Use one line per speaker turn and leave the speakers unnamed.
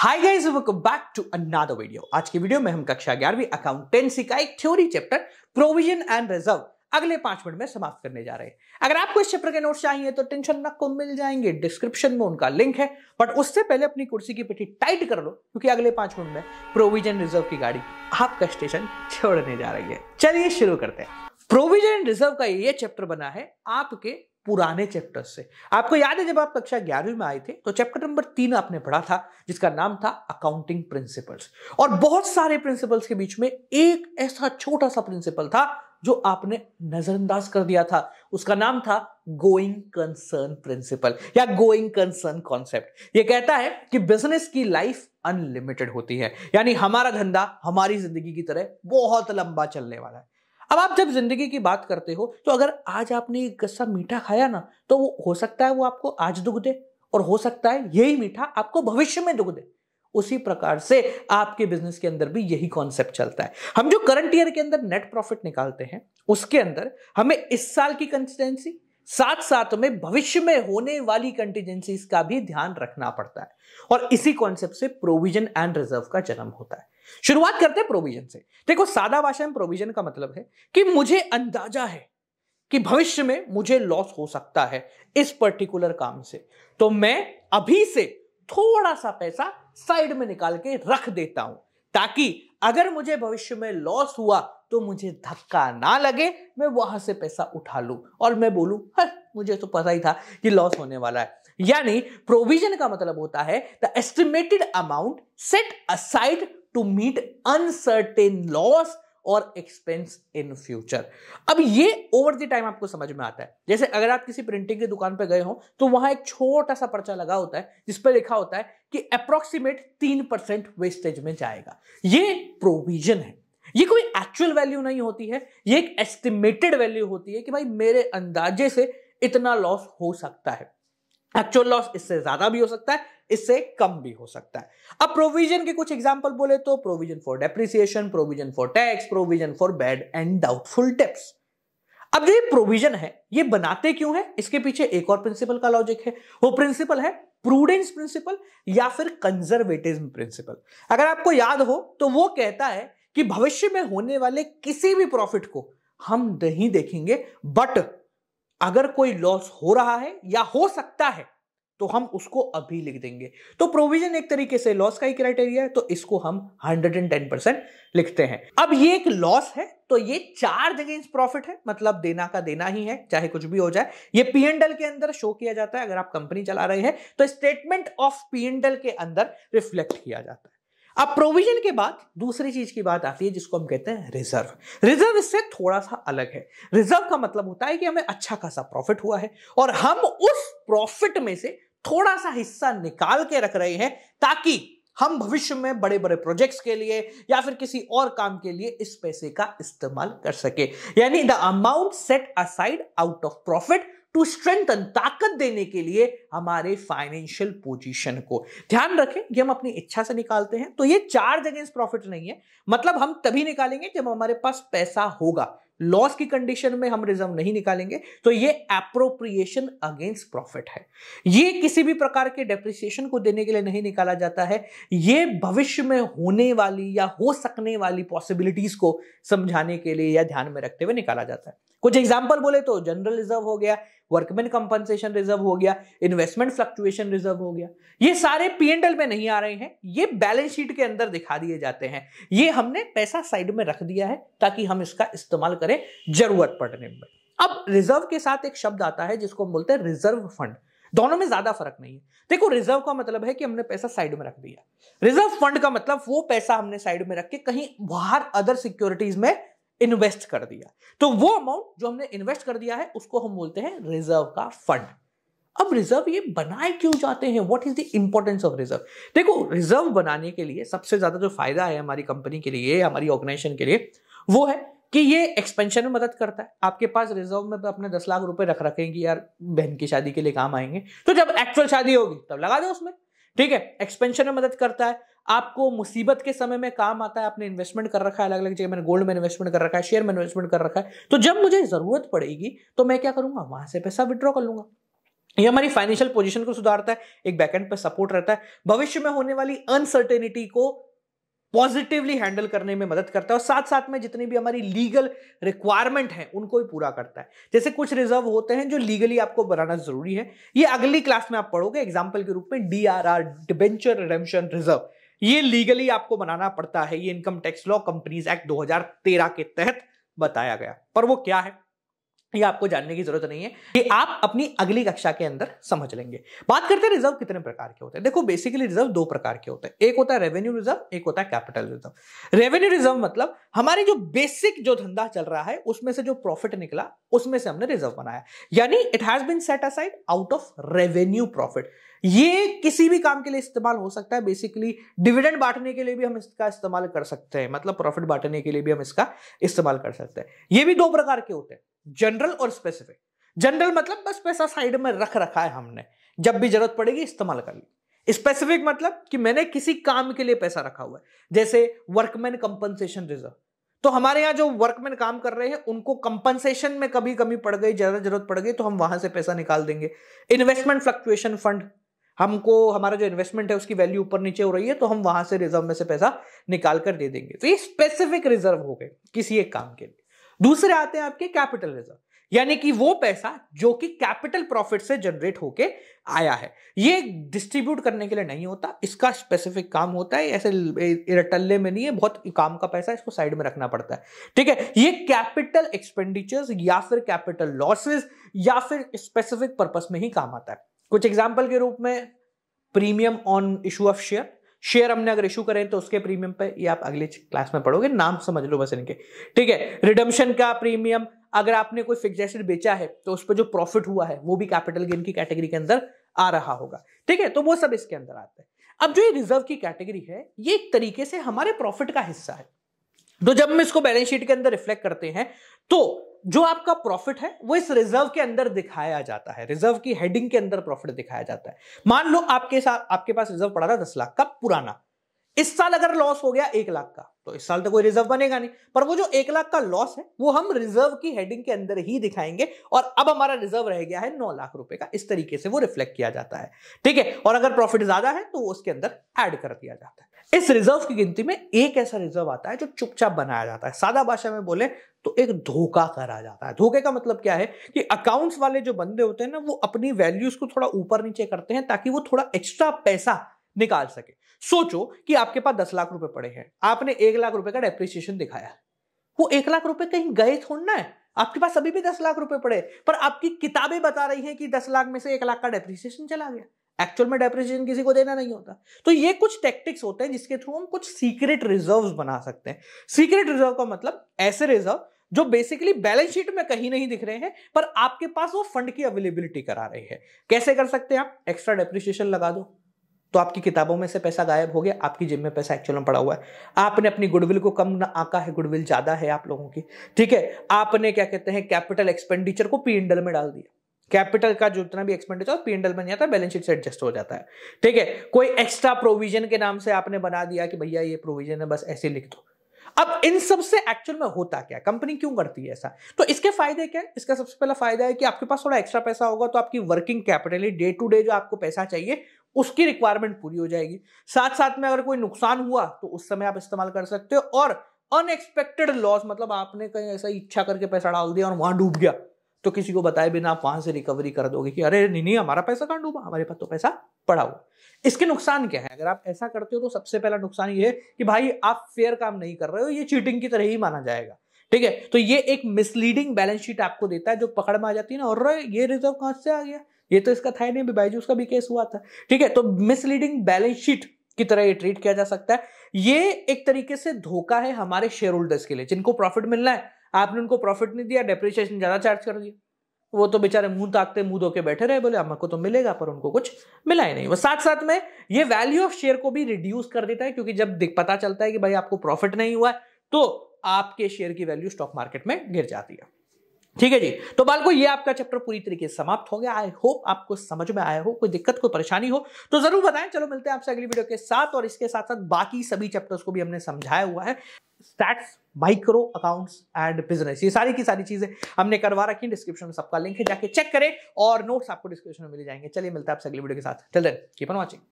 hi guys welcome back to another video आज के video में हम कक्षा ग्यारहवीं अकाउंटेंसी का एक theory chapter provision and reserve अगले पांच मिनट में समाप्त करने जा रहे हैं अगर आपको इस चैप्टर के नोट्स चाहिए तो टेंशन ना को मिल जाएंगे डिस्क्रिप्शन में उनका लिंक है बट उससे पहले अपनी कुर्सी की पिटी टाइट कर लो क्योंकि अगले पांच मिनट में प्रोविजन रिजर्व की गाड़ी आपका स्टेशन छोड़ने जा रही है चलिए शुरू करते हैं प्रोविजन रिजर्व का ये चैप्टर बना है आपके पुराने चैप्टर से आपको याद है जब आप कक्षा ग्यारहवीं में आए थे तो चैप्टर नंबर तीन आपने पढ़ा था जिसका नाम था अकाउंटिंग प्रिंसिपल्स और बहुत सारे प्रिंसिपल्स के बीच में एक ऐसा छोटा सा प्रिंसिपल था जो आपने नजरअंदाज कर दिया था उसका नाम था गोइंग कंसर्न प्रिंसिपल या गोइंग कंसर्न कॉन्सेप्ट यह कहता है कि बिजनेस की लाइफ अनलिमिटेड होती है यानी हमारा धंधा हमारी जिंदगी की तरह बहुत लंबा चलने वाला है अब आप जब जिंदगी की बात करते हो तो अगर आज आपने एक गस्सा मीठा खाया ना तो वो हो सकता है वो आपको आज दुख दे और हो सकता है यही मीठा आपको भविष्य में दुख दे उसी प्रकार से आपके बिजनेस के अंदर भी यही कॉन्सेप्ट चलता है हम जो करंट ईयर के अंदर नेट प्रॉफिट निकालते हैं उसके अंदर हमें इस साल की कंसिस्टेंसी साथ साथ में भविष्य में होने वाली कंटीजेंसीज का भी ध्यान रखना पड़ता है और इसी कॉन्सेप्ट से प्रोविजन एंड रिजर्व का जन्म होता है शुरुआत करते हैं प्रोविजन से देखो सादा भाषा में प्रोविजन का मतलब है कि मुझे अंदाजा है कि भविष्य में मुझे लॉस हो सकता है इस पर्टिकुलर काम से तो मैं अभी से थोड़ा सा पैसा साइड में निकाल के रख देता हूं ताकि अगर मुझे भविष्य में लॉस हुआ तो मुझे धक्का ना लगे मैं वहां से पैसा उठा लूं और मैं बोलूं हर मुझे तो पता ही था कि लॉस होने वाला है यानी प्रोविजन का मतलब होता है the estimated amount set aside to meet uncertain loss और एक्सपेंस इन फ्यूचर अब ये ओवर द टाइम आपको समझ में आता है जैसे अगर आप किसी प्रिंटिंग की दुकान पर गए हो तो वहां एक छोटा सा पर्चा लगा होता है जिस पर लिखा होता है कि अप्रोक्सीमेट तीन परसेंट वेस्टेज में जाएगा ये प्रोविजन है ये कोई एक्चुअल वैल्यू नहीं होती है ये एक एस्टिमेटेड वैल्यू होती है कि भाई मेरे अंदाजे से इतना लॉस हो सकता है एक्चुअल लॉस इससे ज्यादा भी हो सकता है इससे कम भी हो सकता है अब प्रोविजन के कुछ एग्जाम्पल बोले तो provision for depreciation provision for tax provision for bad and doubtful tips अब जो ये प्रोविजन है ये बनाते क्यों है इसके पीछे एक और प्रिंसिपल का लॉजिक है वो प्रिंसिपल है प्रूडेंस प्रिंसिपल या फिर कंजर्वेटिज्म प्रिंसिपल अगर आपको याद हो तो वो कहता है कि भविष्य में होने वाले किसी भी प्रॉफिट को हम नहीं देखेंगे बट अगर कोई लॉस हो रहा है या हो सकता है तो हम उसको अभी लिख देंगे तो प्रोविजन एक तरीके से लॉस का ही क्राइटेरिया है तो इसको हम 110 परसेंट लिखते हैं अब ये एक लॉस है तो ये चार्ज अगेंस्ट प्रॉफिट है मतलब देना का देना ही है चाहे कुछ भी हो जाए ये पीएनडल के अंदर शो किया जाता है अगर आप कंपनी चला रहे हैं तो स्टेटमेंट ऑफ पीएनडल के अंदर रिफ्लेक्ट किया जाता है अब प्रोविजन के बाद दूसरी चीज की बात आती है जिसको हम कहते हैं रिजर्व रिजर्व इससे थोड़ा सा अलग है रिजर्व का मतलब होता है कि हमें अच्छा खासा प्रॉफिट हुआ है और हम उस प्रॉफिट में से थोड़ा सा हिस्सा निकाल के रख रहे हैं ताकि हम भविष्य में बड़े बड़े प्रोजेक्ट्स के लिए या फिर किसी और काम के लिए इस पैसे का इस्तेमाल कर सके यानी the amount set aside out of profit to strengthen ताकत देने के लिए हमारे फाइनेंशियल पोजीशन को ध्यान रखें कि हम अपनी इच्छा से निकालते हैं तो ये चार्ज अगेंस्ट प्रॉफिट नहीं है मतलब हम तभी निकालेंगे जब हमारे पास पैसा होगा लॉस की कंडीशन में हम रिजर्व नहीं निकालेंगे तो ये अप्रोप्रिएशन अगेंस्ट प्रॉफिट है ये किसी भी प्रकार के डेप्रिसिएशन को देने के लिए नहीं निकाला जाता है ये भविष्य में होने वाली या हो सकने वाली पॉसिबिलिटीज को समझाने के लिए या ध्यान में रखते हुए निकाला जाता है कुछ एग्जाम्पल बोले तो जनरल रिजर्व हो गया वर्कमैन कंपनसेशन रिजर्व हो गया इन्वेस्टमेंट फ्लक्चुएशन रिजर्व हो गया ये सारे पी एंड एल में नहीं आ रहे हैं ये बैलेंस शीट के अंदर दिखा दिए जाते हैं ये हमने पैसा साइड में रख दिया है ताकि हम इसका इस्तेमाल करें जरूरत पड़ने में अब रिजर्व के साथ एक शब्द आता है जिसको हम बोलते हैं रिजर्व फंड दोनों में ज्यादा फर्क नहीं है देखो रिजर्व का मतलब है कि हमने पैसा साइड में रख दिया रिजर्व फंड का मतलब वो पैसा हमने साइड में रख के कहीं बाहर अदर सिक्योरिटीज में इन्वेस्ट कर दिया तो वो अमाउंट जो हमने इन्वेस्ट कर दिया है उसको हम बोलते हैं रिजर्व का फंड अब रिजर्व ये बनाए क्यों जाते हैं what is the importance of reserve देखो रिजर्व बनाने के लिए सबसे ज्यादा जो फायदा है हमारी कंपनी के लिए हमारी ऑर्गेनाइजेशन के लिए वो है कि ये एक्सपेंशन में मदद करता है आपके पास रिजर्व में तो अपने दस लाख रुपए रख रखेंगे यार बहन की शादी के लिए काम आएंगे तो जब एक्चुअल शादी होगी तब लगा दो उसमें ठीक है एक्सपेंशन में मदद करता है आपको मुसीबत के समय में काम आता है आपने इन्वेस्टमेंट कर रखा है अलग अलग जगह मैंने गोल्ड में इन्वेस्टमेंट कर रखा है शेयर में इन्वेस्टमेंट कर रखा है तो जब मुझे ज़रूरत पड़ेगी तो मैं क्या करूंगा वहां से पैसा विड्रॉ कर लूंगा ये हमारी फाइनेंशियल पोजिशन को सुधारता है एक बैकेंड पे सपोर्ट रहता है भविष्य में होने वाली अनसर्टेनिटी को पॉजिटिवली हैंडल करने में मदद करता है और साथ साथ में जितनी भी हमारी लीगल रिक्वायरमेंट है उनको भी पूरा करता है जैसे कुछ रिजर्व होते हैं जो लीगली आपको बनाना जरूरी है ये अगली क्लास में आप पढ़ोगे एग्जाम्पल के रूप में D R R debenture redemption reserve ये लीगली आपको बनाना पड़ता है ये income tax law companies act 2013 के तहत बताया गया पर वो क्या है ये आपको जानने की जरूरत नहीं है ये आप अपनी अगली कक्षा के अंदर समझ लेंगे बात करते हैं रिजर्व कितने प्रकार के होते हैं देखो बेसिकली रिजर्व दो प्रकार के होते हैं एक होता है रेवेन्यू रिजर्व एक होता है कैपिटल रिजर्व रेवेन्यू रिजर्व मतलब हमारे जो बेसिक जो धंधा चल रहा है उसमें से जो प्रॉफिट निकला उसमें से हमने रिजर्व बनाया यानी it has been set aside out of revenue profit ये किसी भी काम के लिए इस्तेमाल हो सकता है बेसिकली डिविडेंड बांटने के लिए भी हम इसका इस्तेमाल कर सकते हैं मतलब प्रॉफिट बांटने के लिए भी हम इसका इस्तेमाल कर सकते हैं ये भी दो प्रकार के होते हैं जनरल और स्पेसिफिक जनरल मतलब बस पैसा साइड में रख रखा है हमने जब भी जरूरत पड़ेगी इस्तेमाल कर ली स्पेसिफिक मतलब कि मैंने किसी काम के लिए पैसा रखा हुआ है जैसे वर्कमैन कंपनसेशन रिजर्व तो हमारे यहाँ जो वर्कमैन काम कर रहे हैं उनको कंपनसेशन में कभी कमी पड़ गई ज्यादा जरूरत पड़ गई तो हम वहां से पैसा निकाल देंगे इन्वेस्टमेंट फ्लक्चुएशन फंड हमको हमारा जो इन्वेस्टमेंट है उसकी वैल्यू ऊपर नीचे हो रही है तो हम वहां से रिजर्व में से पैसा निकाल कर दे देंगे तो ये स्पेसिफिक रिजर्व हो गए किसी एक काम के लिए दूसरे आते हैं आपके कैपिटल रिजर्व यानी कि वो पैसा जो कि कैपिटल प्रॉफिट से जनरेट होके आया है ये डिस्ट्रीब्यूट करने के लिए नहीं होता इसका स्पेसिफिक काम होता है ऐसे रटल्ले में नहीं है बहुत काम का पैसा इसको साइड में रखना पड़ता है ठीक है ये कैपिटल एक्सपेंडिचर्स या फिर कैपिटल लॉसेस या फिर स्पेसिफिक पर्पस में ही काम आता है कुछ एग्जाम्पल के रूप में premium on issue of share share हमने अगर इशू करें तो उसके प्रीमियम पे ये आप अगले क्लास में पढ़ोगे नाम समझ लो बस इनके ठीक है रिडम्शन का प्रीमियम अगर आपने कोई फिक्स एसेट बेचा है तो उस पर जो प्रॉफिट हुआ है वो भी कैपिटल गेन की कैटेगरी के अंदर आ रहा होगा ठीक है तो वो सब इसके अंदर आता है अब जो ये रिजर्व की कैटेगरी है ये एक तरीके से हमारे प्रॉफिट का हिस्सा है तो जब हम इसको बैलेंस शीट के अंदर रिफ्लेक्ट करते हैं तो जो आपका प्रॉफिट है वो इस रिजर्व के अंदर दिखाया जाता है रिजर्व की हेडिंग के अंदर प्रॉफिट दिखाया जाता है मान लो आपके साथ आपके पास रिजर्व पड़ा था दस लाख का पुराना इस साल अगर लॉस हो गया एक लाख का तो इस साल तो कोई रिजर्व बनेगा नहीं पर वो जो एक लाख का लॉस है वो हम रिजर्व की हेडिंग के अंदर ही दिखाएंगे और अब हमारा रिजर्व रह गया है नौ लाख रुपए का इस तरीके से वो रिफ्लेक्ट किया जाता है ठीक है और अगर प्रॉफिट ज्यादा है तो उसके अंदर एड कर दिया जाता है इस रिजर्व की गिनती में एक ऐसा रिजर्व आता है जो चुपचाप बनाया जाता है सादा भाषा में बोले तो एक धोखा करा जाता है धोखे का मतलब क्या है कि अकाउंट्स वाले जो बंदे होते हैं ना वो अपनी वैल्यूज को थोड़ा ऊपर नीचे करते हैं ताकि वो थोड़ा एक्स्ट्रा पैसा निकाल सके सोचो कि आपके पास दस लाख रुपए पड़े हैं आपने एक लाख रुपए का डेप्रिसिएशन दिखाया वो एक लाख रुपए कहीं गए थोड़ना है आपके पास अभी भी दस लाख रुपए पड़े पर आपकी किताबें बता रही हैं कि दस लाख में से एक लाख का डेप्रिसिएशन चला गया एक्चुअल में डेप्रिसिएशन किसी को देना नहीं होता तो ये कुछ टेक्टिक्स होते हैं जिसके थ्रू हम कुछ सीक्रेट रिजर्व बना सकते हैं सीक्रेट रिजर्व का मतलब ऐसे रिजर्व जो बेसिकली बैलेंस शीट में कहीं नहीं दिख रहे हैं पर आपके पास वो फंड की अवेलेबिलिटी करा रहे हैं कैसे कर सकते हैं आप एक्स्ट्रा डेप्रिसिएशन लगा दो तो आपकी किताबों में से पैसा गायब हो गया आपकी जेब में पैसा एक्चुअल में पड़ा हुआ है आपने अपनी गुडविल को कम ना आका है गुडविल ज़्यादा है आप लोगों की ठीक है आपने क्या कहते हैं कैपिटल एक्सपेंडिचर को पी एंडल में डाल दिया कैपिटल का जो जितना भी एक्सपेंडिचर पी एंडल बन जाता है बैलेंस शीट से एडजस्ट हो जाता है ठीक है कोई एक्स्ट्रा प्रोविजन के नाम से आपने बना दिया कि भैया ये प्रोविजन है बस ऐसे लिख दो अब इन सब से एक्चुअल में होता क्या कंपनी क्यों करती है ऐसा तो इसके फायदे क्या है इसका सबसे पहला फायदा है कि आपके पास थोड़ा एक्स्ट्रा पैसा होगा तो आपकी working capital day to day जो आपको पैसा चाहिए उसकी रिक्वायरमेंट पूरी हो जाएगी साथ साथ में अगर कोई नुकसान हुआ तो उस समय आप इस्तेमाल कर सकते हो और अनएक्सपेक्टेड लॉस मतलब आपने कहीं ऐसा इच्छा करके पैसा डाल दिया और वहां डूब गया तो किसी को बताए बिना आप वहां से रिकवरी कर दोगे कि अरे नहीं नहीं हमारा पैसा कहाँ डूबा हमारे पास तो पैसा पड़ा हुआ इसके नुकसान क्या है अगर आप ऐसा करते हो तो सबसे पहला नुकसान ये है कि भाई आप फेयर काम नहीं कर रहे हो ये चीटिंग की तरह ही माना जाएगा ठीक है तो ये एक मिसलीडिंग बैलेंस शीट आपको देता है जो पकड़ में आ जाती है ना और ये रिजर्व कहां से आ गया ये तो इसका था ही नहीं बाईजूस का भी केस हुआ था ठीक है तो मिसलीडिंग बैलेंस शीट की तरह ये ट्रीट किया जा सकता है ये एक तरीके से धोखा है हमारे शेयर होल्डर्स के लिए जिनको प्रॉफिट मिलना है आपने उनको प्रॉफिट नहीं दिया डेप्रिशिएशन ज्यादा चार्ज कर दिया वो तो बेचारे मुंह ताकते मुंह धो के बैठे रहे बोले हमको तो मिलेगा पर उनको कुछ मिला ही नहीं वो साथ साथ में ये वैल्यू ऑफ शेयर को भी रिड्यूस कर देता है क्योंकि जब पता चलता है कि भाई आपको प्रॉफिट नहीं हुआ है तो आपके शेयर की वैल्यू स्टॉक मार्केट में गिर जाती है ठीक है जी तो बालको ये आपका चैप्टर पूरी तरीके से समाप्त हो गया आई होप आपको समझ में आया हो कोई दिक्कत कोई परेशानी हो तो जरूर बताएं चलो मिलते हैं आपसे अगली वीडियो के साथ और इसके साथ साथ बाकी सभी चैप्टर्स को भी हमने समझाया हुआ है stats micro accounts and business ये सारी की सारी चीजें हमने करवा रखी डिस्क्रिप्शन में सबका लिंक है जाके चेक करें और नोट्स आपको डिस्क्रिप्शन में मिल जाएंगे चलिए मिलते हैं आपसे अगली वीडियो के साथ चल देन कीपन वॉचिंग